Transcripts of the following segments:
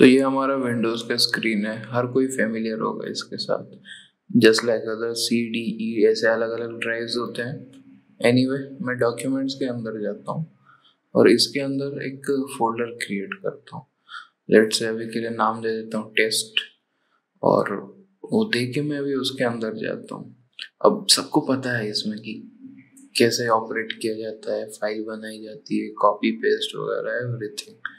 तो ये हमारा विंडोज़ का स्क्रीन है हर कोई फेमिलियर होगा इसके साथ just like other C D E ऐसे अलग अलग ड्राइव्स होते हैं एनी anyway, मैं डॉक्यूमेंट्स के अंदर जाता हूँ और इसके अंदर एक फोल्डर क्रिएट करता हूँ लेट्स से अभी के लिए नाम दे देता हूँ टेस्ट और वो दे के मैं अभी उसके अंदर जाता हूँ अब सबको पता है इसमें कि कैसे ऑपरेट किया जाता है फाइल बनाई जाती है कॉपी पेस्ट वगैरह एवरीथिंग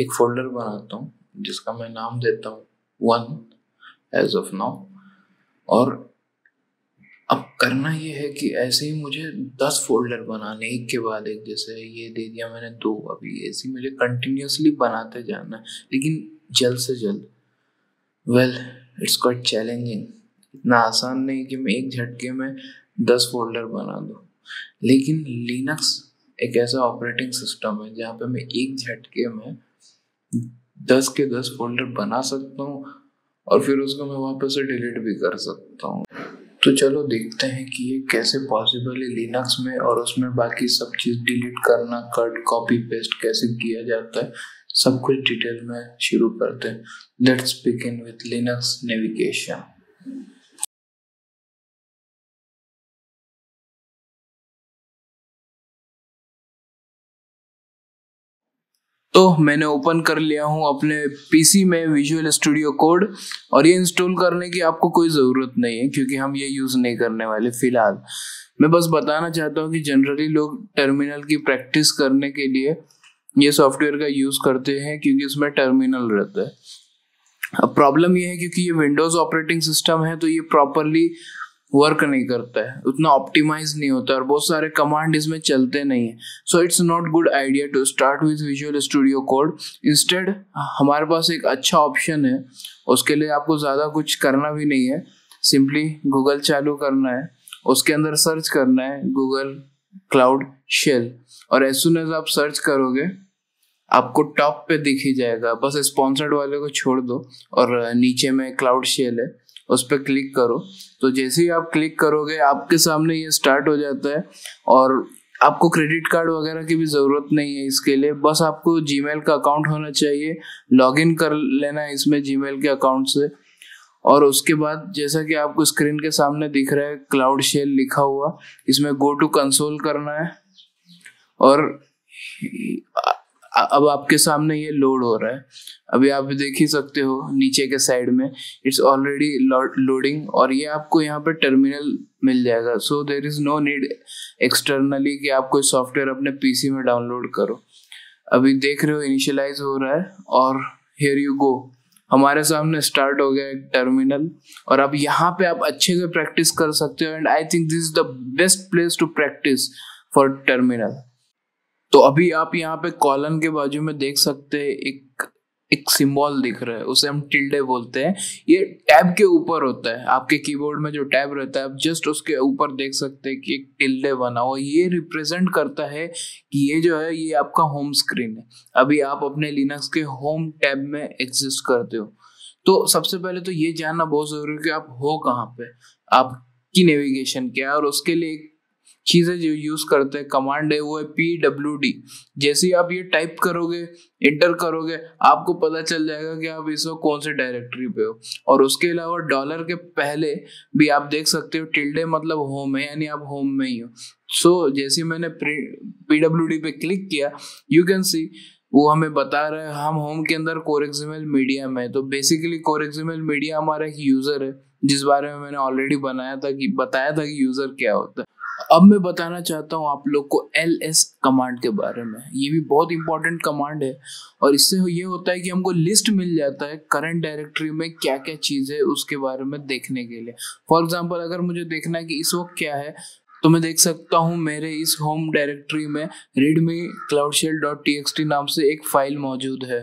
एक फोल्डर बनाता हूँ जिसका मैं नाम देता हूँ वन एज ऑफ नाउ और अब करना ये है कि ऐसे ही मुझे दस फोल्डर बनाने एक के बाद एक जैसे ये दे दिया मैंने दो अभी ऐसे ही मुझे कंटिन्यूसली बनाते जाना है लेकिन जल्द से जल्द वेल इट्स क्वाइट चैलेंजिंग इतना आसान नहीं कि मैं एक झटके में दस फोल्डर बना दूँ लेकिन लिनक्स एक ऐसा ऑपरेटिंग सिस्टम है जहाँ पे मैं एक झटके में दस के दस फोल्डर बना सकता हूँ और फिर उसको मैं वापस से डिलीट भी कर सकता हूँ तो चलो देखते हैं कि ये कैसे पॉसिबल है लिनक्स में और उसमें बाकी सब चीज़ डिलीट करना कट कॉपी पेस्ट कैसे किया जाता है सब कुछ डिटेल में शुरू करते हैं let's begin with Linux navigation तो मैंने ओपन कर लिया हूँ अपने पीसी में विजुअल स्टूडियो कोड और ये इंस्टॉल करने की आपको कोई ज़रूरत नहीं है क्योंकि हम ये यूज़ नहीं करने वाले फ़िलहाल मैं बस बताना चाहता हूँ कि जनरली लोग टर्मिनल की प्रैक्टिस करने के लिए ये सॉफ्टवेयर का यूज़ करते हैं क्योंकि इसमें टर्मिनल रहता है अब प्रॉब्लम ये है क्योंकि ये विंडोज़ ऑपरेटिंग सिस्टम है तो ये प्रॉपरली वर्क नहीं करता है उतना ऑप्टिमाइज नहीं होता और बहुत सारे कमांड इसमें चलते नहीं है so it's not good idea to start with Visual Studio Code instead हमारे पास एक अच्छा ऑप्शन है उसके लिए आपको ज़्यादा कुछ करना भी नहीं है सिंपली गूगल चालू करना है उसके अंदर सर्च करना है गूगल क्लाउड शेल और एज सुन एज आप सर्च करोगे आपको टॉप पे दिख ही जाएगा बस स्पॉन्सर्ड वाले को छोड़ दो और नीचे में क्लाउड शेल है उस पर क्लिक करो तो जैसे ही आप क्लिक करोगे आपके सामने ये स्टार्ट हो जाता है और आपको क्रेडिट कार्ड वगैरह की भी ज़रूरत नहीं है इसके लिए बस आपको जी का अकाउंट होना चाहिए लॉगिन कर लेना है इसमें जी के अकाउंट से और उसके बाद जैसा कि आपको स्क्रीन के सामने दिख रहा है क्लाउड शेल लिखा हुआ इसमें गो टू कंसोल करना है और अब आपके सामने ये लोड हो रहा है अभी आप देख ही सकते हो नीचे के साइड में इट्स ऑलरेडी लोडिंग और ये आपको यहाँ पर टर्मिनल मिल जाएगा so there is no need externally कि आप कोई सॉफ्टवेयर अपने पीसी में डाउनलोड करो अभी देख रहे हो इनिशियलाइज हो रहा है और हेयर यू गो हमारे सामने स्टार्ट हो गया एक टर्मिनल और अब यहाँ पे आप अच्छे से प्रैक्टिस कर सकते हो and I think this is the best place to practice for terminal तो अभी आप यहाँ पे कॉलन के बाजू में देख सकते हैं एक एक सिंबल दिख रहा है उसे हम टिल्डे बोलते हैं ये टैब के ऊपर होता है आपके कीबोर्ड में जो टैब रहता है आप जस्ट उसके ऊपर देख सकते हैं कि एक टिल्डे बना हुआ ये रिप्रेजेंट करता है कि ये जो है ये आपका होम स्क्रीन है अभी आप अपने लिनक्स के होम टैब में एग्जिस्ट करते हो तो सबसे पहले तो ये जानना बहुत जरूरी है कि आप हो कहाँ पे आपकी नेविगेशन क्या है और उसके लिए एक चीज़ें जो यूज़ करते हैं कमांड है वो है पी डब्ल्यू डी जैसे ही आप ये टाइप करोगे इंटर करोगे आपको पता चल जाएगा कि आप इस वक्त कौन से डायरेक्टरी पे हो और उसके अलावा डॉलर के पहले भी आप देख सकते हो टिल्डे मतलब होम है यानी आप होम में ही हो सो so, जैसे मैंने पी डब्ल्यू डी पे क्लिक किया यू कैन सी वो हमें बता रहा है हम होम के अंदर कोरेक्सिमल मीडिया में तो बेसिकली कोरेक्सिमल मीडिया हमारा एक यूज़र है जिस बारे में मैंने ऑलरेडी बनाया था कि बताया था कि यूज़र क्या होता है अब मैं बताना चाहता हूँ आप लोग को एल एस कमांड के बारे में ये भी बहुत इंपॉर्टेंट कमांड है और इससे ये होता है कि हमको लिस्ट मिल जाता है करंट डायरेक्टरी में क्या क्या चीज़ है उसके बारे में देखने के लिए फॉर एग्जाम्पल अगर मुझे देखना है कि इस वक्त क्या है तो मैं देख सकता हूँ मेरे इस होम डायरेक्टरी में डॉट टी एक्स टी नाम से एक फाइल मौजूद है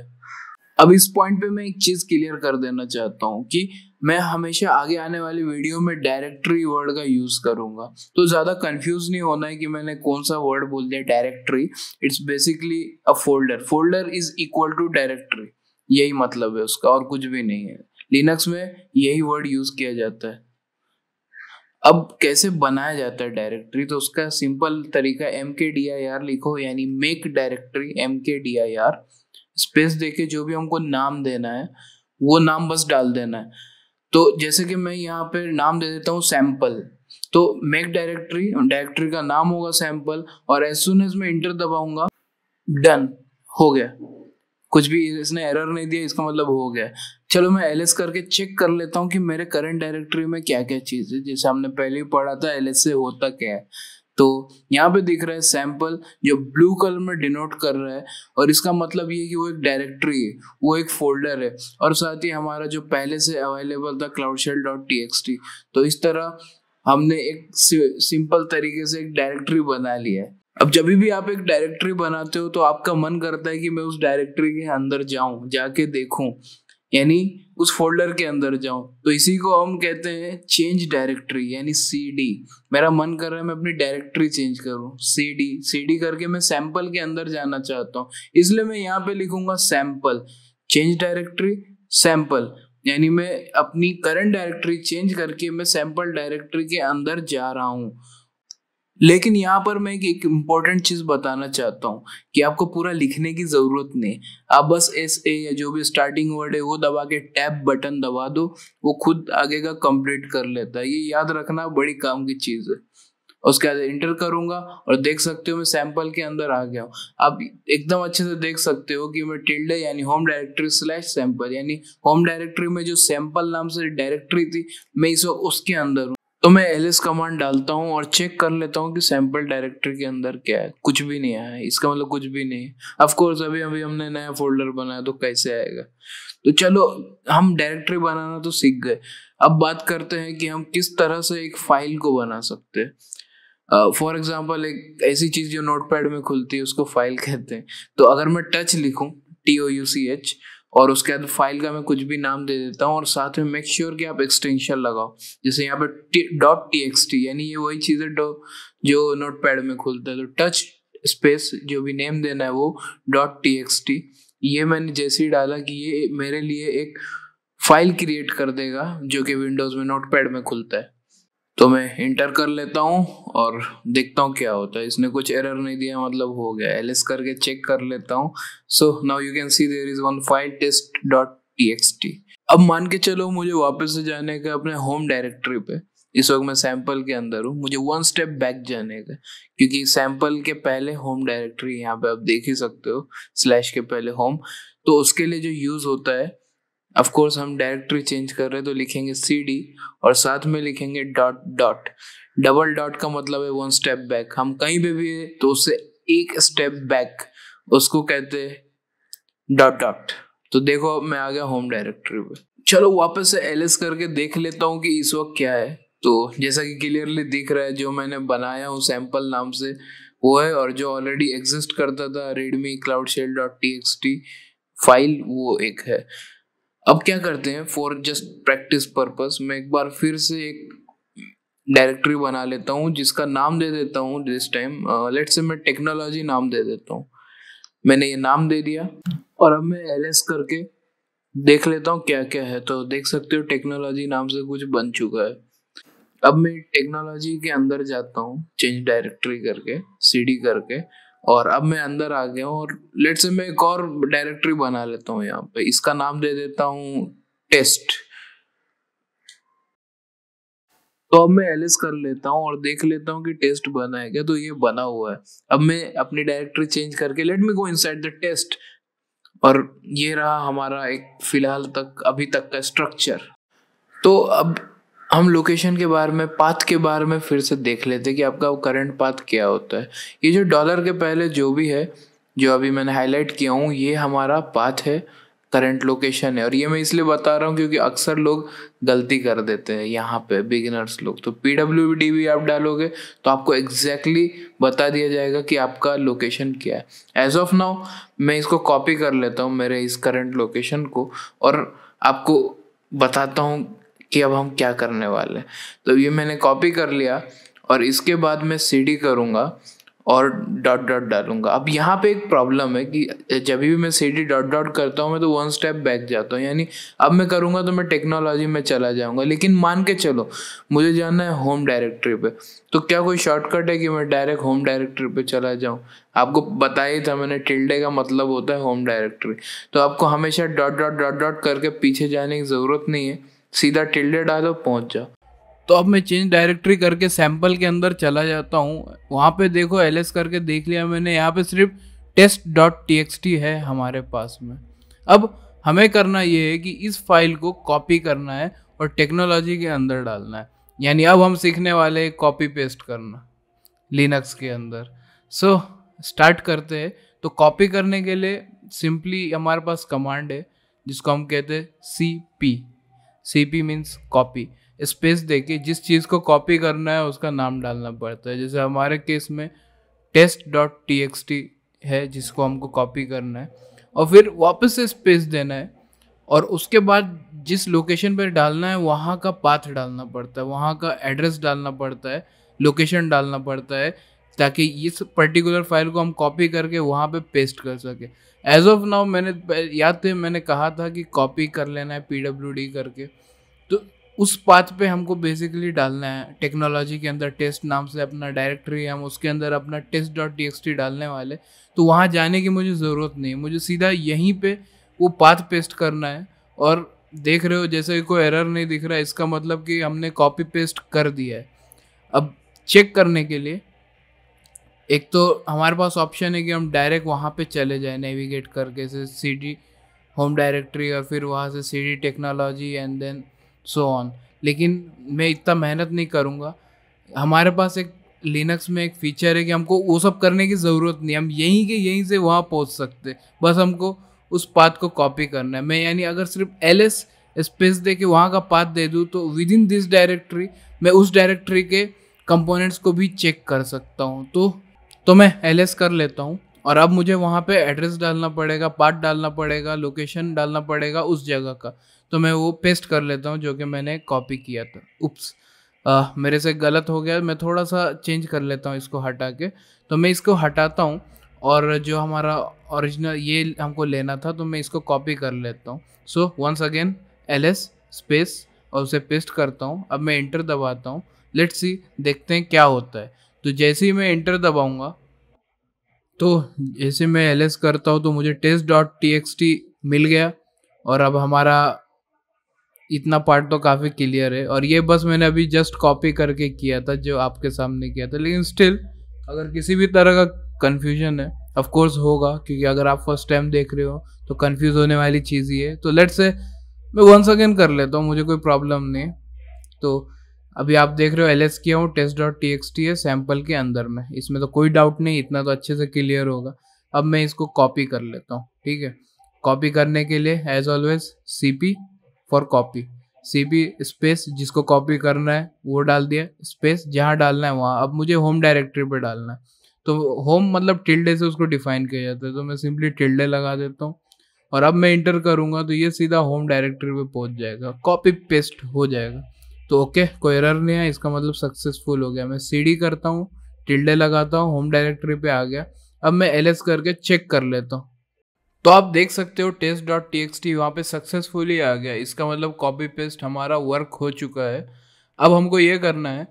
अब इस पॉइंट पे मैं एक चीज क्लियर कर देना चाहता हूँ कि मैं हमेशा आगे आने वाली वीडियो में डायरेक्टरी वर्ड का यूज करूंगा तो ज्यादा कंफ्यूज नहीं होना है कि मैंने कौन सा वर्ड बोल दिया directory it's basically a folder folder is equal to directory यही मतलब है उसका और कुछ भी नहीं है लिनक्स में यही वर्ड यूज किया जाता है अब कैसे बनाया जाता है डायरेक्टरी तो उसका सिंपल तरीका M K D I R लिखो यानी make directory M K D I R space देके जो भी हमको नाम देना है वो नाम बस डाल देना है तो जैसे कि मैं यहाँ पे नाम दे देता हूँ सैंपल तो मेक डायरेक्टरी डायरेक्टरी का नाम होगा सैंपल और एज सुन एज मैं इंटर दबाऊंगा डन हो गया कुछ भी इसने एरर नहीं दिया इसका मतलब हो गया चलो मैं एल करके चेक कर लेता हूँ कि मेरे करंट डायरेक्टरी में क्या क्या चीज़ है जैसे हमने पहले ही पढ़ा था एल से होता क्या है तो यहाँ पे दिख रहा है सैंपल जो ब्लू कलर में डिनोट कर रहा है और इसका मतलब ये है कि वो एक डायरेक्टरी है वो एक फोल्डर है और साथ ही हमारा जो पहले से अवेलेबल था क्लाउड शेल डॉट टी तो इस तरह हमने एक सिंपल तरीके से एक डायरेक्टरी बना लिया है अब जब भी आप एक डायरेक्टरी बनाते हो तो आपका मन करता है कि मैं उस डायरेक्टरी के अंदर जाऊं जाके देखूं यानी उस फोल्डर के अंदर जाऊं तो इसी को हम कहते हैं चेंज डायरेक्टरी यानी सी डी मेरा मन कर रहा है मैं अपनी डायरेक्टरी चेंज करूं सी डी सी डी करके मैं सैंपल के अंदर जाना चाहता हूं इसलिए मैं यहाँ पे लिखूंगा सैंपल चेंज डायरेक्टरी सैंपल यानी मैं अपनी करंट डायरेक्टरी चेंज करके मैं सैंपल डायरेक्टरी के अंदर जा रहा हूँ लेकिन यहाँ पर मैं एक इम्पोर्टेंट चीज बताना चाहता हूँ कि आपको पूरा लिखने की जरूरत नहीं आप बस एस ए या जो भी स्टार्टिंग वर्ड है वो दबा के टैप बटन दबा दो वो खुद आगे का कंप्लीट कर लेता है ये याद रखना बड़ी काम की चीज है उसके बाद इंटर करूंगा और देख सकते हो मैं सैंपल के अंदर आ गया हूँ आप एकदम अच्छे से देख सकते हो कि मैं टिल्डे यानी होम डायरेक्टरी स्लैश सैंपल यानी होम डायरेक्टरी में जो सैंपल नाम से डायरेक्टरी थी मैं इस वक्त उसके अंदर हूँ तो मैं एल एस कमांड डालता हूँ और चेक कर लेता हूँ कि सैम्पल डायरेक्टरी के अंदर क्या है कुछ भी नहीं आया इसका मतलब कुछ भी नहीं कोर्स अभी अभी हमने नया फोल्डर बनाया तो कैसे आएगा तो चलो हम डायरेक्टरी बनाना तो सीख गए अब बात करते हैं कि हम किस तरह से एक फाइल को बना सकते हैं फॉर एग्जाम्पल एक ऐसी चीज़ जो पैड में खुलती है उसको फाइल कहते हैं तो अगर मैं टच लिखूँ T O U C H और उसके बाद फाइल का मैं कुछ भी नाम दे देता हूँ और साथ में मेक श्योर sure कि आप एक्सटेंशन लगाओ जैसे यहाँ पे डॉट टी एक्स टी यानी ये वही चीज़ है जो नोट पैड में खुलता है तो टच स्पेस जो भी नेम देना है वो डॉट टी एक्स टी ये मैंने जैसे ही डाला कि ये मेरे लिए एक फाइल क्रिएट कर देगा जो कि विंडोज़ में नोट पैड में खुलता है तो मैं इंटर कर लेता हूँ और देखता हूँ क्या होता है इसने कुछ एरर नहीं दिया मतलब हो गया एल एस करके चेक कर लेता हूँ so now you can see there is one file test dot T X T अब मान के चलो मुझे वापस से जाने का अपने होम डायरेक्टरी पे इस वक्त मैं सैंपल के अंदर हूँ मुझे वन स्टेप बैक जाने का क्योंकि सैंपल के पहले होम डायरेक्टरी यहाँ पे आप देख ही सकते हो स्लैश के पहले होम तो उसके लिए जो यूज़ होता है ऑफ कोर्स हम डायरेक्टरी चेंज कर रहे हैं तो लिखेंगे सी डी और साथ में लिखेंगे डॉट डॉट डबल डॉट का मतलब है वन स्टेप बैक हम कहीं पे भी है तो उससे एक स्टेप बैक उसको कहते हैं डॉट डॉट तो देखो अब मैं आ गया होम डायरेक्टरी पे चलो वापस से एलएस करके देख लेता हूँ कि इस वक्त क्या है तो जैसा कि क्लियरली दिख रहा है जो मैंने बनाया हूँ सैम्पल नाम से वो है और जो ऑलरेडी एग्जिस्ट करता था readme cloud shell dot T X T file वो एक है अब क्या करते हैं फॉर जस्ट प्रैक्टिस पर्पस मैं एक बार फिर से एक डायरेक्टरी बना लेता हूँ जिसका नाम दे देता हूँ दिस टाइम लेट से मैं टेक्नोलॉजी नाम दे देता हूँ मैंने ये नाम दे दिया और अब मैं एल करके देख लेता हूँ क्या क्या है तो देख सकते हो टेक्नोलॉजी नाम से कुछ बन चुका है अब मैं टेक्नोलॉजी के अंदर जाता हूँ चेंज डायरेक्टरी करके सीडी करके और अब मैं अंदर आ गया हूँ और लेट से मैं एक और डायरेक्टरी बना लेता हूँ यहाँ पे इसका नाम दे देता हूँ टेस्ट तो अब मैं एलिस कर लेता हूँ और देख लेता हूँ कि टेस्ट बना है क्या तो ये बना हुआ है अब मैं अपनी डायरेक्टरी चेंज करके let me go inside the test और ये रहा हमारा एक फिलहाल तक अभी तक का स्ट्रक्चर तो अब हम लोकेशन के बारे में पाथ के बारे में फिर से देख लेते कि आपका करंट पाथ क्या होता है ये जो डॉलर के पहले जो भी है जो अभी मैंने हाईलाइट किया हूँ ये हमारा पाथ है करंट लोकेशन है और ये मैं इसलिए बता रहा हूँ क्योंकि अक्सर लोग गलती कर देते हैं यहाँ पे बिगिनर्स लोग तो पी डब्ल्यू डी भी आप डालोगे तो आपको एग्जैक्टली exactly बता दिया जाएगा कि आपका लोकेशन क्या है एज ऑफ नाउ मैं इसको कॉपी कर लेता हूँ मेरे इस करंट लोकेशन को और आपको बताता हूँ कि अब हम क्या करने वाले हैं तो ये मैंने कॉपी कर लिया और इसके बाद मैं सी डी करूँगा और डॉट डॉट डालूंगा अब यहाँ पे एक प्रॉब्लम है कि जब भी मैं सी डी डॉट डॉट करता हूँ मैं तो वन स्टेप बैक जाता हूँ यानी अब मैं करूँगा तो मैं टेक्नोलॉजी में चला जाऊँगा लेकिन मान के चलो मुझे जाना है होम डायरेक्टरी पे तो क्या कोई शॉर्टकट है कि मैं डायरेक्ट होम डायरेक्टरी पे चला जाऊँ आपको बताया ही था मैंने टिल्डे का मतलब होता है होम डायरेक्टरी तो आपको हमेशा डॉट डॉट डॉट डॉट करके पीछे जाने की ज़रूरत नहीं है सीधा टिल्डे डालो पहुंच जाओ तो अब मैं चेंज डायरेक्टरी करके सैंपल के अंदर चला जाता हूँ वहाँ पे देखो एल करके देख लिया मैंने यहाँ पे सिर्फ टेस्ट डॉट टी है हमारे पास में अब हमें करना ये है कि इस फाइल को कॉपी करना है और टेक्नोलॉजी के अंदर डालना है यानी अब हम सीखने वाले हैं कॉपी पेस्ट करना लिनक्स के अंदर सो so, स्टार्ट करते हैं तो कॉपी करने के लिए सिंपली हमारे पास कमांड है जिसको हम कहते हैं C P CP means copy space देके जिस चीज़ को कॉपी करना है उसका नाम डालना पड़ता है जैसे हमारे केस में test dot T X T है जिसको हमको कॉपी करना है और फिर वापस से स्पेस देना है और उसके बाद जिस लोकेशन पर डालना है वहाँ का पाथ डालना पड़ता है वहाँ का एड्रेस डालना पड़ता है लोकेशन डालना पड़ता है ताकि इस पर्टिकुलर फाइल को हम कॉपी करके वहाँ पे पेस्ट कर सके एज ऑफ नाउ मैंने याद थे तो मैंने कहा था कि कॉपी कर लेना है पी करके तो उस पाथ पे हमको बेसिकली डालना है टेक्नोलॉजी के अंदर टेस्ट नाम से अपना डायरेक्टरी हम उसके अंदर अपना टेस्ट डॉट टी डालने वाले तो वहाँ जाने की मुझे ज़रूरत नहीं है मुझे सीधा यहीं पे वो पाथ पेस्ट करना है और देख रहे हो जैसे कोई एरर नहीं दिख रहा है इसका मतलब कि हमने कॉपी पेस्ट कर दिया है अब चेक करने के लिए एक तो हमारे पास ऑप्शन है कि हम डायरेक्ट वहाँ पे चले जाए नेविगेट करके से सी डी होम डायरेक्टरी और फिर वहाँ से C D technology and then so on लेकिन मैं इतना मेहनत नहीं करूँगा हमारे पास एक लिनक्स में एक फीचर है कि हमको वो सब करने की ज़रूरत नहीं हम यहीं के यहीं से वहाँ पहुँच सकते बस हमको उस पाथ को कॉपी करना है मैं यानी अगर सिर्फ एल एस स्पेस दे के वहाँ का पाथ दे दूँ तो विद इन दिस डायरेक्ट्री मैं उस डायरेक्ट्री के कंपोनेंट्स को भी चेक कर सकता हूँ तो तो मैं एल कर लेता हूँ और अब मुझे वहाँ पे एड्रेस डालना पड़ेगा पार्ट डालना पड़ेगा लोकेशन डालना पड़ेगा उस जगह का तो मैं वो पेस्ट कर लेता हूँ जो कि मैंने कॉपी किया था उप्स आ, मेरे से गलत हो गया मैं थोड़ा सा चेंज कर लेता हूँ इसको हटा के तो मैं इसको हटाता हूँ और जो हमारा ओरिजिनल ये हमको लेना था तो मैं इसको कॉपी कर लेता हूँ so once again L space और उसे पेस्ट करता हूँ अब मैं इंटर दबाता हूँ लेट्स सी देखते हैं क्या होता है तो जैसे ही मैं इंटर दबाऊँगा तो जैसे मैं एल करता हूँ तो मुझे test dot T X T मिल गया और अब हमारा इतना पार्ट तो काफ़ी क्लियर है और ये बस मैंने अभी जस्ट कॉपी करके किया था जो आपके सामने किया था लेकिन स्टिल अगर किसी भी तरह का कन्फ्यूजन है ऑफ कोर्स होगा क्योंकि अगर आप फर्स्ट टाइम देख रहे हो तो कन्फ्यूज होने वाली चीज़ ही है तो लेट्स से मैं वंस अगेन कर लेता हूँ मुझे कोई प्रॉब्लम नहीं तो अभी आप देख रहे हो एल एस किया हूँ test dot T X T है सैम्पल के अंदर में इसमें तो कोई डाउट नहीं इतना तो अच्छे से क्लियर होगा अब मैं इसको कॉपी कर लेता हूँ ठीक है कॉपी करने के लिए as always C P for copy C P space जिसको कॉपी करना है वो डाल दिया स्पेस जहाँ डालना है वहाँ अब मुझे होम डायरेक्टरी पर डालना है तो होम मतलब टिल्डे से उसको डिफाइन किया जाता है तो मैं सिंपली टिल्डे लगा देता हूँ और अब मैं इंटर करूँगा तो ये सीधा होम डायरेक्टरी पे पहुँच जाएगा कॉपी पेस्ट हो जाएगा तो ओके कोई एरर नहीं है इसका मतलब सक्सेसफुल हो गया मैं सी करता हूँ टिल्डे लगाता हूँ होम डायरेक्टरी पे आ गया अब मैं एल करके चेक कर लेता हूँ तो आप देख सकते हो test dot T X T वहाँ पर सक्सेसफुली आ गया इसका मतलब कॉपी पेस्ट हमारा वर्क हो चुका है अब हमको ये करना है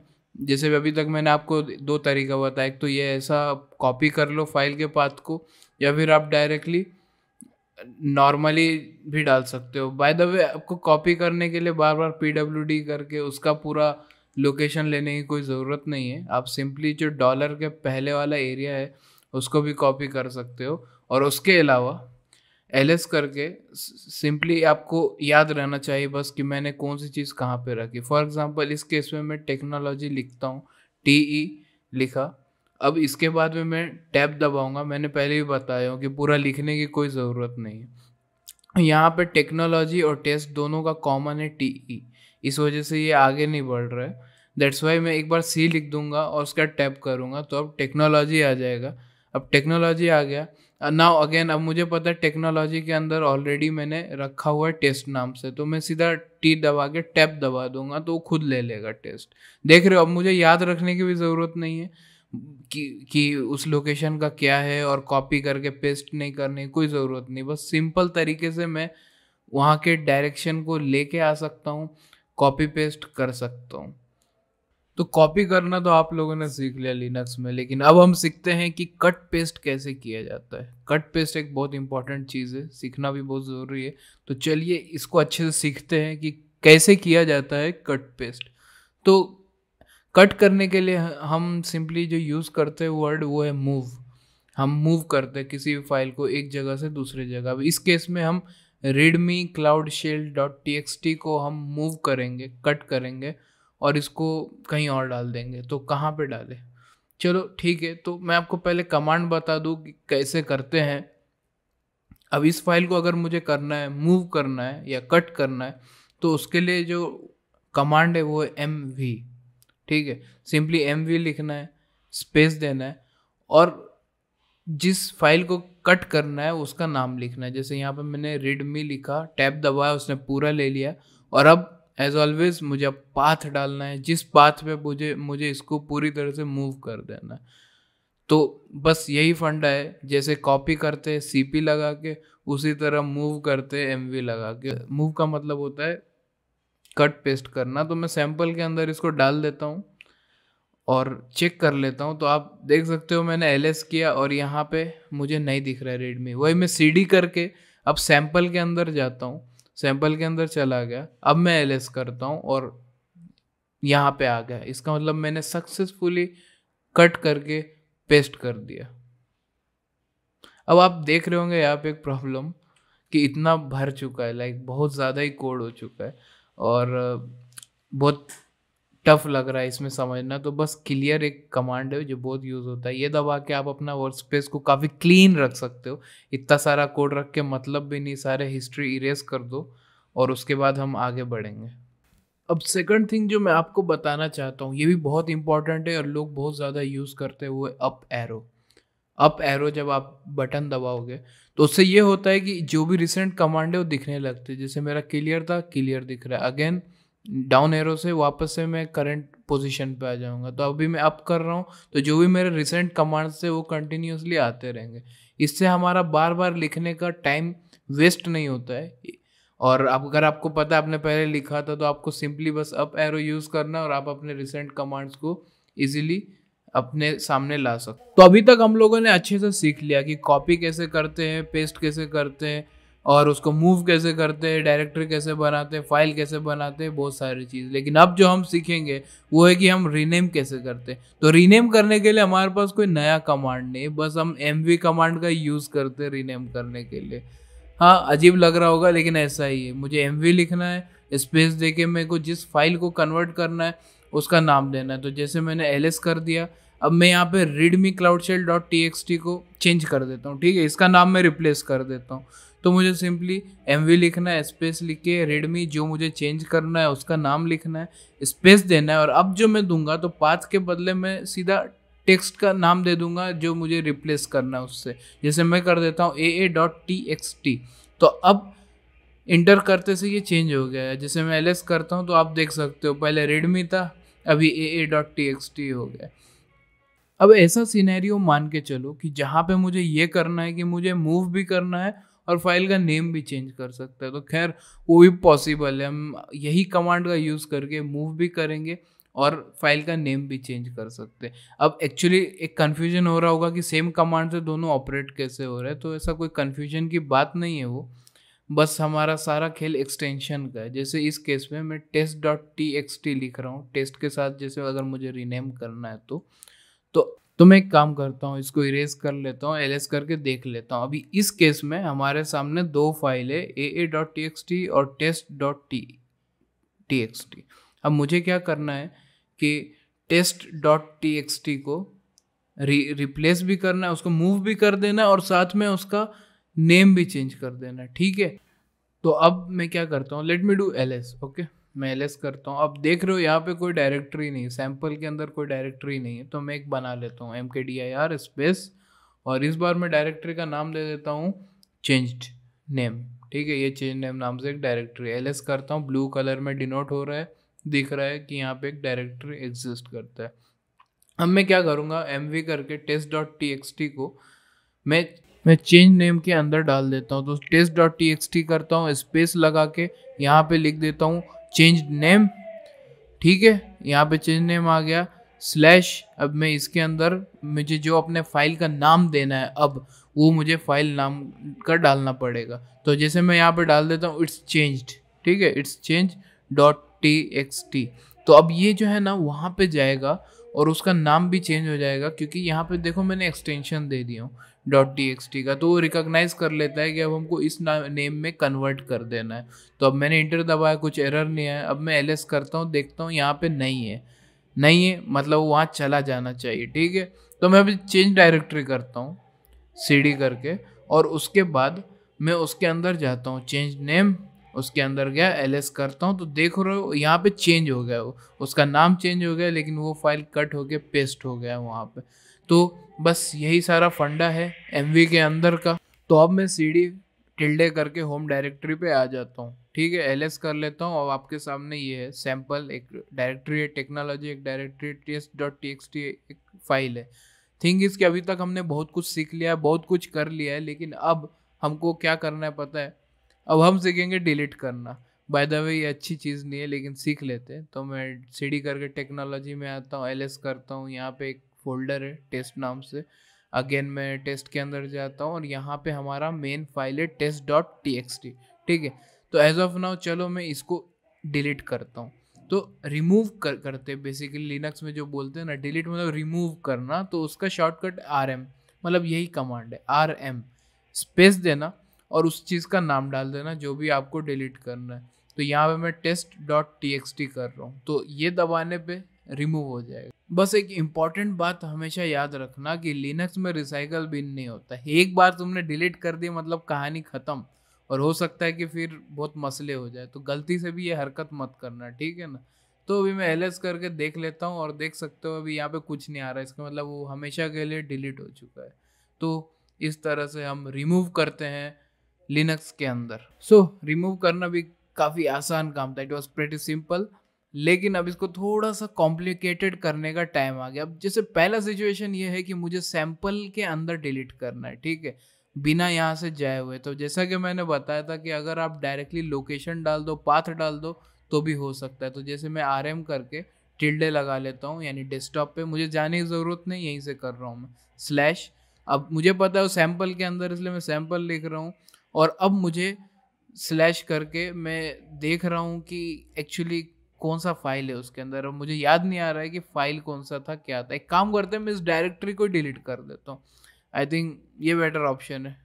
जैसे अभी तक मैंने आपको दो तरीका बताया एक तो ये ऐसा कॉपी कर लो फाइल के पाथ को या फिर आप डायरेक्टली नॉर्मली भी डाल सकते हो बाय द वे आपको कॉपी करने के लिए बार बार पी डब्ल्यू डी करके उसका पूरा लोकेशन लेने की कोई ज़रूरत नहीं है आप सिंपली जो डॉलर के पहले वाला एरिया है उसको भी कॉपी कर सकते हो और उसके अलावा एल एस करके सिंपली आपको याद रहना चाहिए बस कि मैंने कौन सी चीज़ कहाँ पे रखी फॉर एग्जांपल इस केस में मैं टेक्नोलॉजी लिखता हूँ टी ई e लिखा अब इसके बाद में मैं टैब दबाऊंगा मैंने पहले ही बताया हूँ कि पूरा लिखने की कोई ज़रूरत नहीं है यहाँ पर टेक्नोलॉजी और टेस्ट दोनों का कॉमन है टी ई e। इस वजह से ये आगे नहीं बढ़ रहा है दैट्स वाई मैं एक बार सी लिख दूंगा और उसका टैप करूँगा तो अब टेक्नोलॉजी आ जाएगा अब टेक्नोलॉजी आ गया नाउ अगेन अब मुझे पता है टेक्नोलॉजी के अंदर ऑलरेडी मैंने रखा हुआ है टेस्ट नाम से तो मैं सीधा टी दबा के टैप दबा दूंगा तो वो खुद ले लेगा टेस्ट देख रहे हो अब मुझे याद रखने की भी ज़रूरत नहीं है कि कि उस लोकेशन का क्या है और कॉपी करके पेस्ट नहीं करने कोई ज़रूरत नहीं बस सिंपल तरीके से मैं वहाँ के डायरेक्शन को लेके आ सकता हूँ कॉपी पेस्ट कर सकता हूँ तो कॉपी करना तो आप लोगों ने सीख लिया लिनक्स में लेकिन अब हम सीखते हैं कि कट पेस्ट कैसे किया जाता है कट पेस्ट एक बहुत इंपॉर्टेंट चीज़ है सीखना भी बहुत ज़रूरी है तो चलिए इसको अच्छे से सीखते हैं कि कैसे किया जाता है कट पेस्ट तो कट करने के लिए हम सिंपली जो यूज़ करते हैं वर्ड वो है मूव हम मूव करते हैं किसी भी फाइल को एक जगह से दूसरे जगह अब इस केस में हम readme cloud shell dot T X T को हम मूव करेंगे कट करेंगे और इसको कहीं और डाल देंगे तो कहाँ पे डालें चलो ठीक है तो मैं आपको पहले कमांड बता दूँ कि कैसे करते हैं अब इस फाइल को अगर मुझे करना है मूव करना है या कट करना है तो उसके लिए जो कमांड है वो है एम वी ठीक है सिंपली एम वी लिखना है स्पेस देना है और जिस फाइल को कट करना है उसका नाम लिखना है जैसे यहाँ पर मैंने रेडमी लिखा टैब दबाया उसने पूरा ले लिया और अब एज ऑलवेज मुझे अब पाथ डालना है जिस पाथ पे मुझे मुझे इसको पूरी तरह से मूव कर देना है तो बस यही फंडा है जैसे कॉपी करते हैं सी लगा के उसी तरह मूव करते हैं एम लगा के मूव का मतलब होता है कट पेस्ट करना तो मैं सैम्पल के अंदर इसको डाल देता हूँ और चेक कर लेता हूँ तो आप देख सकते हो मैंने एल किया और यहाँ पे मुझे नहीं दिख रहा है रेडमी वही मैं सी करके अब सैंपल के अंदर जाता हूँ सैंपल के अंदर चला गया अब मैं एल करता हूँ और यहाँ पे आ गया इसका मतलब मैंने सक्सेसफुली कट करके पेस्ट कर दिया अब आप देख रहे होंगे यहाँ पे एक प्रॉब्लम कि इतना भर चुका है लाइक बहुत ज़्यादा ही कोड हो चुका है और बहुत टफ लग रहा है इसमें समझना तो बस क्लियर एक कमांड है जो बहुत यूज़ होता है ये दबा के आप अपना वर्क स्पेस को काफ़ी क्लीन रख सकते हो इतना सारा कोड रख के मतलब भी नहीं सारे हिस्ट्री इरेज कर दो और उसके बाद हम आगे बढ़ेंगे अब सेकंड थिंग जो मैं आपको बताना चाहता हूँ ये भी बहुत इंपॉर्टेंट है और लोग बहुत ज़्यादा यूज़ करते हैं वो है अप एरो अप एरो जब आप बटन दबाओगे तो उससे ये होता है कि जो भी रिसेंट कमांड है वो दिखने लगते हैं जैसे मेरा क्लियर था क्लियर दिख रहा है अगेन डाउन एरो से वापस से मैं करंट पोजीशन पे आ जाऊंगा तो अभी मैं अप कर रहा हूँ तो जो भी मेरे रिसेंट कमांड्स थे वो कंटिन्यूसली आते रहेंगे इससे हमारा बार बार लिखने का टाइम वेस्ट नहीं होता है और अब अगर आपको पता है आपने पहले लिखा था तो आपको सिंपली बस अप एरो यूज़ करना और आप अपने रिसेंट कमांड्स को ईजिली अपने सामने ला सकते तो अभी तक हम लोगों ने अच्छे से सीख लिया कि कॉपी कैसे करते हैं पेस्ट कैसे करते हैं और उसको मूव कैसे करते हैं डायरेक्टरी कैसे बनाते हैं फाइल कैसे बनाते हैं बहुत सारी चीज़ लेकिन अब जो हम सीखेंगे वो है कि हम रीनेम कैसे करते हैं तो रीनेम करने के लिए हमारे पास कोई नया कमांड नहीं बस हम एम कमांड का यूज़ करते हैं रीनेम करने के लिए हाँ अजीब लग रहा होगा लेकिन ऐसा ही है मुझे एम लिखना है स्पेस दे के मेरे को जिस फाइल को कन्वर्ट करना है उसका नाम देना है तो जैसे मैंने एल कर दिया अब मैं यहाँ पे cloud shell dot T X T को चेंज कर देता हूँ ठीक है इसका नाम मैं रिप्लेस कर देता हूँ तो मुझे सिंपली एम वी लिखना है स्पेस लिख के रेडमी जो मुझे चेंज करना है उसका नाम लिखना है स्पेस देना है और अब जो मैं दूंगा तो पाथ के बदले में सीधा टेक्स्ट का नाम दे दूंगा जो मुझे रिप्लेस करना है उससे जैसे मैं कर देता हूँ A A dot T X T तो अब इंटर करते से ये चेंज हो गया है जैसे मैं एल एस करता हूँ तो आप देख सकते हो पहले रेडमी था अभी A A dot T X T हो गया अब ऐसा सिनेरियो मान के चलो कि जहाँ पे मुझे ये करना है कि मुझे मूव भी करना है और फाइल का नेम भी चेंज कर सकता है तो खैर वो भी पॉसिबल है हम यही कमांड का यूज़ करके मूव भी करेंगे और फाइल का नेम भी चेंज कर सकते हैं अब एक्चुअली एक कन्फ्यूजन हो रहा होगा कि सेम कमांड से दोनों ऑपरेट कैसे हो रहा है तो ऐसा कोई कन्फ्यूजन की बात नहीं है वो बस हमारा सारा खेल एक्सटेंशन का है जैसे इस केस में मैं test dot T X T लिख रहा हूँ टेस्ट के साथ जैसे अगर मुझे रीनेम करना है तो तो तो मैं एक काम करता हूँ इसको इरेज कर लेता हूँ एल करके देख लेता हूँ अभी इस केस में हमारे सामने दो फाइल है A A dot T X T और test dot T T X T अब मुझे क्या करना है कि test dot T X T को रिप्लेस भी करना है उसको मूव भी कर देना है और साथ में उसका नेम भी चेंज कर देना है ठीक है तो अब मैं क्या करता हूँ let me do L S okay मैं एल करता हूँ अब देख रहे हो यहाँ पे कोई डायरेक्टरी नहीं सैम्पल के अंदर कोई डायरेक्टरी नहीं है तो मैं एक बना लेता हूँ M K D I R space और इस बार मैं डायरेक्टरी का नाम दे देता हूँ चेंज्ड नेम ठीक है ये चेंज नेम नाम से एक डायरेक्टरी एल करता हूँ ब्लू कलर में डिनोट हो रहा है दिख रहा है कि यहाँ पे एक डायरेक्टरी एग्जिस्ट करता है अब मैं क्या करूँगा एम करके test dot T X T को मैं मैं चेंज नेम के अंदर डाल देता हूँ तो test dot T X T करता हूँ स्पेस लगा के यहाँ पे लिख देता हूँ चेंज नेम ठीक है यहाँ पे चेंज नेम आ गया स्लैश अब मैं इसके अंदर मुझे जो अपने फाइल का नाम देना है अब वो मुझे फाइल नाम का डालना पड़ेगा तो जैसे मैं यहाँ पे डाल देता हूँ इट्स चेंज्ड ठीक है it's change dot T X T तो अब ये जो है ना वहाँ पे जाएगा और उसका नाम भी चेंज हो जाएगा क्योंकि यहाँ पे देखो मैंने एक्सटेंशन दे दिया हूँ डॉट टी एक्स टी का तो वो रिकोगनाइज कर लेता है कि अब हमको इस नेम में कन्वर्ट कर देना है तो अब मैंने इंटर दबाया कुछ एरर नहीं है अब मैं एल एस करता हूँ देखता हूँ यहाँ पे नहीं है नहीं है मतलब वहाँ चला जाना चाहिए ठीक है तो मैं अभी चेंज डायरेक्टरी करता हूँ सी करके और उसके बाद मैं उसके अंदर जाता हूँ चेंज नेम उसके अंदर गया एल एस करता हूँ तो देख रहे हो यहाँ पे चेंज हो गया वो उसका नाम चेंज हो गया लेकिन वो फाइल कट हो गया पेस्ट हो गया वहाँ पे तो बस यही सारा फंडा है एम के अंदर का तो अब मैं सी डी टिल्डे करके होम डायरेक्टरी पे आ जाता हूँ ठीक है एल कर लेता हूँ और आपके सामने ये है सैम्पल एक डायरेक्टरी है टेक्नोलॉजी एक डायरेक्टरी टेस्ट डॉट टी एक फाइल है थिंग इज़ कि अभी तक हमने बहुत कुछ सीख लिया है बहुत कुछ कर लिया है लेकिन अब हमको क्या करना है पता है अब हम सीखेंगे डिलीट करना बाय द वे ये अच्छी चीज़ नहीं है लेकिन सीख लेते हैं तो मैं सी करके टेक्नोलॉजी में आता हूँ एल करता हूँ यहाँ पे एक फोल्डर है टेस्ट नाम से अगेन मैं टेस्ट के अंदर जाता हूँ और यहाँ पे हमारा मेन फाइल है test dot T X T ठीक है तो एज ऑफ नाउ चलो मैं इसको डिलीट करता हूँ तो रिमूव कर करते बेसिकली लिनक्स में जो बोलते हैं ना डिलीट मतलब रिमूव करना तो उसका शॉर्टकट आर एम मतलब यही कमांड है आर एम स्पेस देना और उस चीज़ का नाम डाल देना जो भी आपको डिलीट करना है तो यहाँ पे मैं test dot T X T कर रहा हूँ तो ये दबाने पे रिमूव हो जाएगा बस एक इम्पॉर्टेंट बात हमेशा याद रखना कि लिनक्स में रिसाइकल बिन नहीं होता एक बार तुमने डिलीट कर दिया मतलब कहानी ख़त्म और हो सकता है कि फिर बहुत मसले हो जाए तो गलती से भी ये हरकत मत करना ठीक है ना तो अभी मैं एल करके देख लेता हूँ और देख सकते हो अभी यहाँ पे कुछ नहीं आ रहा है इसका मतलब वो हमेशा के लिए डिलीट हो चुका है तो इस तरह से हम रिमूव करते हैं लिनक्स के अंदर सो so, रिमूव करना भी काफ़ी आसान काम था इट वॉज प्रेटी सिंपल लेकिन अब इसको थोड़ा सा कॉम्प्लिकेटेड करने का टाइम आ गया अब जैसे पहला सिचुएशन ये है कि मुझे सैंपल के अंदर डिलीट करना है ठीक है बिना यहाँ से जाए हुए तो जैसा कि मैंने बताया था कि अगर आप डायरेक्टली लोकेशन डाल दो पाथ डाल दो तो भी हो सकता है तो जैसे मैं आर करके टिल्डे लगा लेता हूँ यानी डेस्कटॉप पे मुझे जाने की ज़रूरत नहीं यहीं से कर रहा हूँ मैं स्लैश अब मुझे पता है वो सैम्पल के अंदर इसलिए मैं सैम्पल लिख रहा हूँ और अब मुझे स्लैश करके मैं देख रहा हूँ कि एक्चुअली कौन सा फाइल है उसके अंदर और मुझे याद नहीं आ रहा है कि फाइल कौन सा था क्या था एक काम करते हैं मैं इस डायरेक्टरी को डिलीट कर देता हूँ आई थिंक ये बेटर ऑप्शन है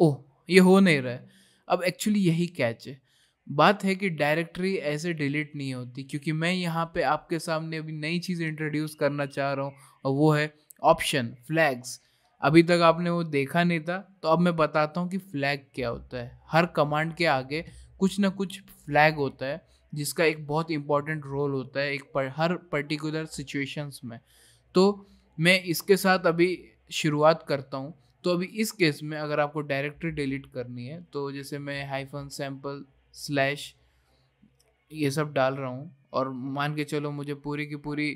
ओह ये हो नहीं रहा है अब एक्चुअली यही कैच है बात है कि डायरेक्टरी ऐसे डिलीट नहीं होती क्योंकि मैं यहाँ पे आपके सामने अभी नई चीज़ इंट्रोड्यूस करना चाह रहा हूँ और वो है ऑप्शन फ्लैग्स अभी तक आपने वो देखा नहीं था तो अब मैं बताता हूँ कि फ्लैग क्या होता है हर कमांड के आगे कुछ ना कुछ फ्लैग होता है जिसका एक बहुत इम्पॉर्टेंट रोल होता है एक पर, हर पर्टिकुलर सिचुएशंस में तो मैं इसके साथ अभी शुरुआत करता हूँ तो अभी इस केस में अगर आपको डायरेक्टरी डिलीट करनी है तो जैसे मैं हाइफन सैम्पल स्लैश ये सब डाल रहा हूँ और मान के चलो मुझे पूरी की पूरी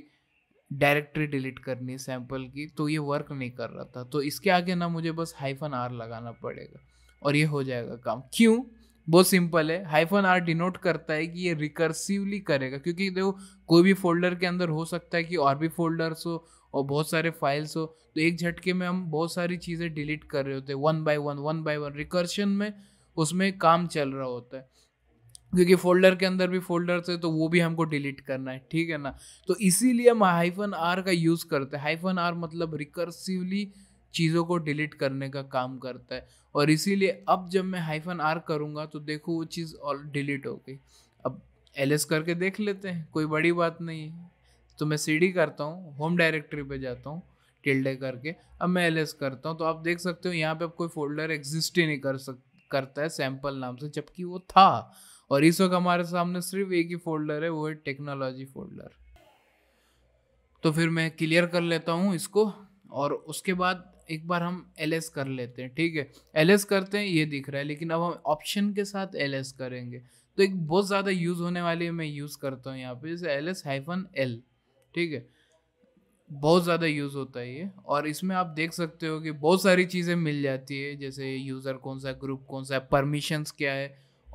डायरेक्टरी डिलीट करनी है सैम्पल की तो ये वर्क नहीं कर रहा था तो इसके आगे ना मुझे बस हाइफन आर लगाना पड़ेगा और ये हो जाएगा काम क्यों बहुत सिंपल है हाइफन आर डिनोट करता है कि ये रिकर्सिवली करेगा क्योंकि देखो कोई भी फोल्डर के अंदर हो सकता है कि और भी फोल्डर्स हो और बहुत सारे फाइल्स हो तो एक झटके में हम बहुत सारी चीज़ें डिलीट कर रहे होते हैं one by one one by one recursion में उसमें काम चल रहा होता है क्योंकि फोल्डर के अंदर भी फोल्डर्स है तो वो भी हमको डिलीट करना है ठीक है ना तो इसीलिए हम हाइफन आर का यूज़ करते हैं हाइफन आर मतलब रिकर्सिवली चीज़ों को डिलीट करने का काम करता है और इसीलिए अब जब मैं हाइफन आर करूँगा तो देखो वो चीज़ और डिलीट हो गई अब एल एस करके देख लेते हैं कोई बड़ी बात नहीं है तो मैं सी डी करता हूँ होम डायरेक्टरी पे जाता हूँ टिल्डे करके अब मैं एल एस करता हूँ तो आप देख सकते हो यहाँ पे अब कोई फोल्डर एग्जिस्ट ही नहीं कर सक करता है सैम्पल नाम से जबकि वो था और इस वक्त हमारे सामने सिर्फ एक ही फोल्डर है वो है टेक्नोलॉजी फोल्डर तो फिर मैं क्लियर कर लेता हूँ इसको और उसके बाद एक बार हम एल कर लेते हैं ठीक है एल करते हैं ये दिख रहा है लेकिन अब हम ऑप्शन के साथ एल करेंगे तो एक बहुत ज़्यादा यूज़ होने वाली है मैं यूज़ करता हूँ यहाँ पे जैसे एल एस हाइफन एल ठीक है बहुत ज़्यादा यूज़ होता है ये और इसमें आप देख सकते हो कि बहुत सारी चीज़ें मिल जाती है जैसे यूज़र कौन सा ग्रुप कौन सा परमिशंस क्या है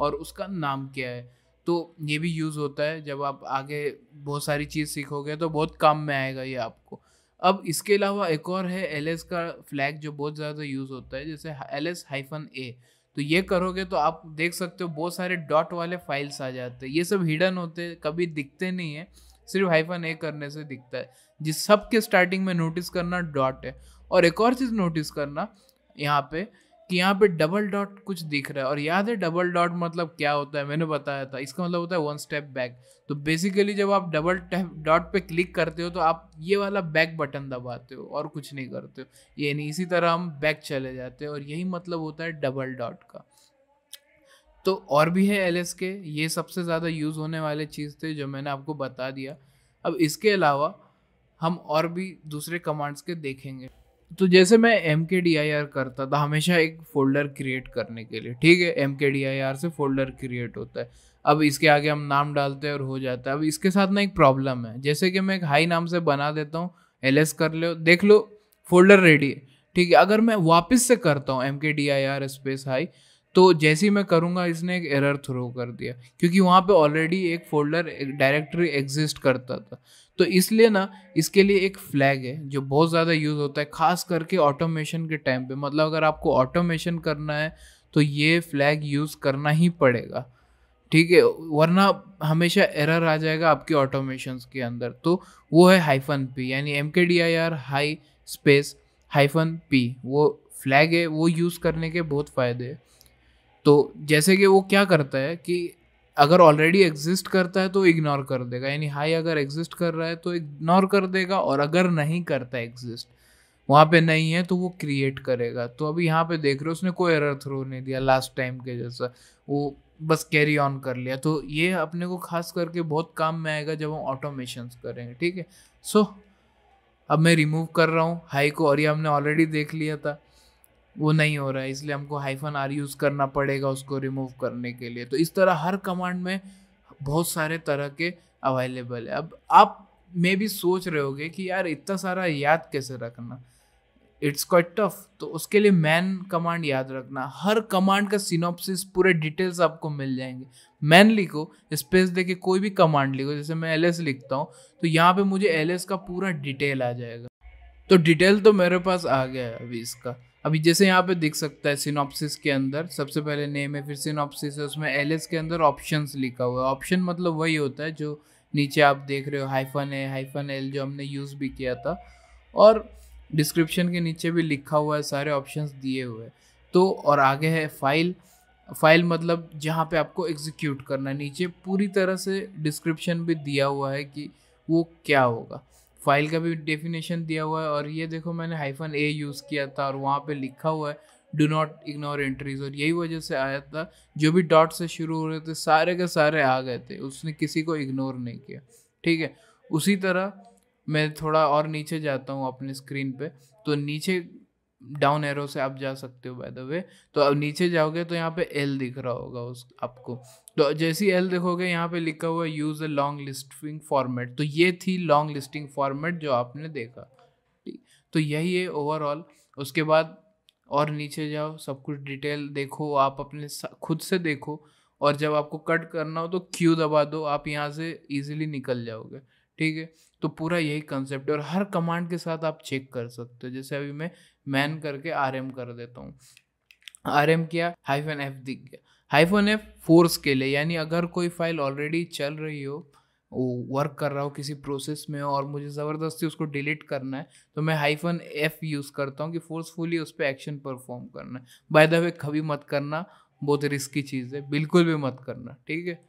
और उसका नाम क्या है तो ये भी यूज़ होता है जब आप आगे बहुत सारी चीज़ सीखोगे तो बहुत काम में आएगा ये आपको अब इसके अलावा एक और है एल का फ्लैग जो बहुत ज़्यादा यूज़ होता है जैसे एल एस हाइफन ए तो ये करोगे तो आप देख सकते हो बहुत सारे डॉट वाले फाइल्स आ जाते हैं ये सब हिडन होते हैं कभी दिखते नहीं है सिर्फ हाइफन ए करने से दिखता है जिस सब के स्टार्टिंग में नोटिस करना डॉट है और एक और चीज़ नोटिस करना यहाँ पे कि यहाँ पे डबल डॉट कुछ दिख रहा है और याद है डबल डॉट मतलब क्या होता है मैंने बताया था इसका मतलब होता है वन स्टेप बैक तो बेसिकली जब आप डबल डॉट पे क्लिक करते हो तो आप ये वाला बैक बटन दबाते हो और कुछ नहीं करते हो ये नहीं इसी तरह हम बैक चले जाते हैं और यही मतलब होता है डबल डॉट का तो और भी है एल के ये सबसे ज़्यादा यूज़ होने वाले चीज़ थे जो मैंने आपको बता दिया अब इसके अलावा हम और भी दूसरे कमांड्स के देखेंगे तो जैसे मैं M K D I are करता था हमेशा एक फोल्डर क्रिएट करने के लिए ठीक है M K D I R से फोल्डर क्रिएट होता है अब इसके आगे हम नाम डालते हैं और हो जाता है अब इसके साथ ना एक प्रॉब्लम है जैसे कि मैं एक हाई नाम से बना देता हूँ एल एस कर लो देख लो फोल्डर रेडी है ठीक है अगर मैं वापस से करता हूँ M K D I R space hi तो जैसे ही मैं करूँगा इसने एक एरर थ्रो कर दिया क्योंकि वहाँ पे ऑलरेडी एक फोल्डर डायरेक्टरी एग्जिस्ट करता था तो इसलिए ना इसके लिए एक फ्लैग है जो बहुत ज़्यादा यूज़ होता है खास करके ऑटोमेशन के टाइम पे मतलब अगर आपको ऑटोमेशन करना है तो ये फ्लैग यूज़ करना ही पड़ेगा ठीक है वरना हमेशा एरर आ जाएगा आपके ऑटोमेशन के अंदर तो वो है हाइफन पी यानी M K D I R hi space hyphen P वो फ्लैग है वो यूज़ करने के बहुत फ़ायदे हैं तो जैसे कि वो क्या करता है कि अगर ऑलरेडी एग्जिस्ट करता है तो इग्नोर कर देगा यानी हाई अगर एग्जिस्ट कर रहा है तो इग्नोर कर देगा और अगर नहीं करता एग्जिस्ट वहाँ पे नहीं है तो वो क्रिएट करेगा तो अभी यहाँ पे देख रहे हो उसने कोई एरर थ्रो नहीं दिया लास्ट टाइम के जैसा वो बस कैरी ऑन कर लिया तो ये अपने को खास करके बहुत काम में आएगा जब हम ऑटोमेशन करेंगे ठीक है सो so, अब मैं रिमूव कर रहा हूँ हाई को और ये हमने ऑलरेडी देख लिया था वो नहीं हो रहा है इसलिए हमको हाइफन आर यूज़ करना पड़ेगा उसको रिमूव करने के लिए तो इस तरह हर कमांड में बहुत सारे तरह के अवेलेबल है अब आप मे भी सोच रहे होगे कि यार इतना सारा याद कैसे रखना इट्स क्वाइट टफ तो उसके लिए मैन कमांड याद रखना हर कमांड का सिनोपसिस पूरे डिटेल्स आपको मिल जाएंगे मैन लिखो स्पेस दे के कोई भी कमांड लिखो जैसे मैं एल लिखता हूँ तो यहाँ पे मुझे एल का पूरा डिटेल आ जाएगा तो डिटेल तो मेरे पास आ गया है अभी इसका अभी जैसे यहाँ पे देख सकता है सिनॉप्सिस के अंदर सबसे पहले नेम है फिर सिनॉप्सिस है उसमें एल के अंदर ऑप्शंस लिखा हुआ है ऑप्शन मतलब वही होता है जो नीचे आप देख रहे हो हाइफन ए हाइफन एल जो हमने यूज़ भी किया था और डिस्क्रिप्शन के नीचे भी लिखा हुआ है सारे ऑप्शन दिए हुए तो और आगे है फाइल फाइल मतलब जहाँ पे आपको एग्जीक्यूट करना है नीचे पूरी तरह से डिस्क्रिप्शन भी दिया हुआ है कि वो क्या होगा फाइल का भी डेफिनेशन दिया हुआ है और ये देखो मैंने हाइफन ए यूज़ किया था और वहाँ पे लिखा हुआ है डू नॉट इग्नोर एंट्रीज और यही वजह से आया था जो भी डॉट से शुरू हो रहे थे सारे के सारे आ गए थे उसने किसी को इग्नोर नहीं किया ठीक है उसी तरह मैं थोड़ा और नीचे जाता हूँ अपने स्क्रीन पे तो नीचे डाउन एरो से आप जा सकते हो बाय द वे तो अब नीचे जाओगे तो यहाँ पे एल दिख रहा होगा उस आपको तो जैसी एल देखोगे यहाँ पे लिखा हुआ use a long listing format तो ये थी लॉन्ग लिस्टिंग फॉर्मेट जो आपने देखा ठीक तो यही है ओवरऑल उसके बाद और नीचे जाओ सब कुछ डिटेल देखो आप अपने खुद से देखो और जब आपको कट करना हो तो क्यू दबा दो आप यहाँ से इजीली निकल जाओगे ठीक है तो पूरा यही कंसेप्ट है और हर कमांड के साथ आप चेक कर सकते हो जैसे अभी मैं मैन करके आर एम कर देता हूँ आर एम किया हाइफन एफ दिख गया हाइफन एफ फोर्स के लिए यानी अगर कोई फाइल ऑलरेडी चल रही हो वो वर्क कर रहा हो किसी प्रोसेस में हो और मुझे ज़बरदस्ती उसको डिलीट करना है तो मैं हाइफन एफ यूज़ करता हूँ कि फोर्सफुली उस पर एक्शन परफॉर्म करना है बाय द वे कभी मत करना बहुत रिस्की चीज़ है बिल्कुल भी मत करना ठीक है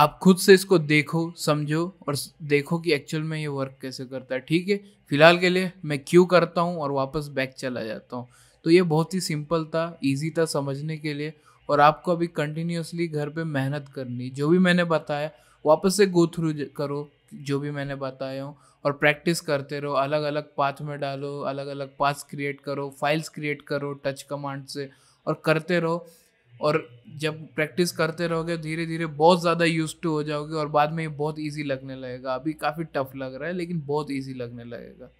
आप खुद से इसको देखो समझो और देखो कि एक्चुअल में ये वर्क कैसे करता है ठीक है फिलहाल के लिए मैं क्यों करता हूँ और वापस बैक चला जाता हूँ तो ये बहुत ही सिंपल था ईजी था समझने के लिए और आपको अभी कंटिन्यूसली घर पे मेहनत करनी जो भी मैंने बताया वापस से गो थ्रू करो जो भी मैंने बताया हूँ और प्रैक्टिस करते रहो अलग अलग पाथ में डालो अलग अलग पाथ क्रिएट करो फाइल्स क्रिएट करो टच कमांड से और करते रहो और जब प्रैक्टिस करते रहोगे धीरे धीरे बहुत ज़्यादा यूज टू हो जाओगे और बाद में ये बहुत ईजी लगने लगेगा अभी काफ़ी टफ लग रहा है लेकिन बहुत ईजी लगने लगेगा